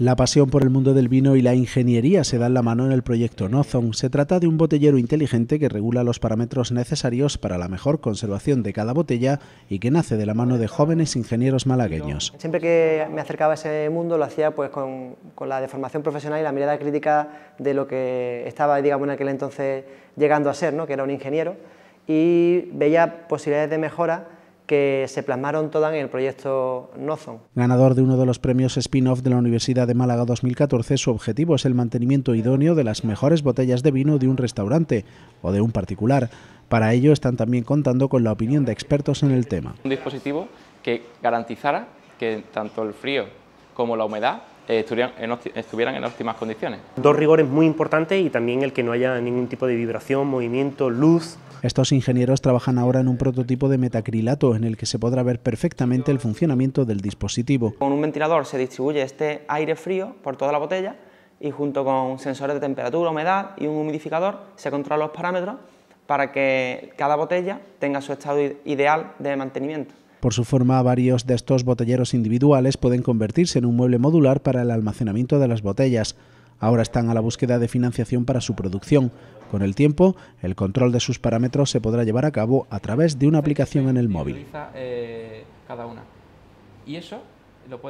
La pasión por el mundo del vino y la ingeniería se dan la mano en el proyecto Nozon. Se trata de un botellero inteligente que regula los parámetros necesarios para la mejor conservación de cada botella y que nace de la mano de jóvenes ingenieros malagueños. Siempre que me acercaba a ese mundo lo hacía pues con, la deformación profesional y la mirada crítica de lo que estaba, digamos, en aquel entonces llegando a ser, que era un ingeniero, y veía posibilidades de mejora que se plasmaron todas en el proyecto Nozon. Ganador de uno de los premios spin-off de la Universidad de Málaga 2014, su objetivo es el mantenimiento idóneo de las mejores botellas de vino de un restaurante o de un particular. Para ello están también contando con la opinión de expertos en el tema. Un dispositivo que garantizara que tanto el frío como la humedad eh, estuvieran en, estuvieran en óptimas condiciones. Dos rigores muy importantes y también el que no haya ningún tipo de vibración, movimiento, luz, estos ingenieros trabajan ahora en un prototipo de metacrilato en el que se podrá ver perfectamente el funcionamiento del dispositivo. Con un ventilador se distribuye este aire frío por toda la botella y junto con sensores de temperatura, humedad y un humidificador se controlan los parámetros para que cada botella tenga su estado ideal de mantenimiento. Por su forma, varios de estos botelleros individuales pueden convertirse en un mueble modular para el almacenamiento de las botellas. Ahora están a la búsqueda de financiación para su producción. Con el tiempo, el control de sus parámetros se podrá llevar a cabo a través de una aplicación en el este móvil. Eh, y eso lo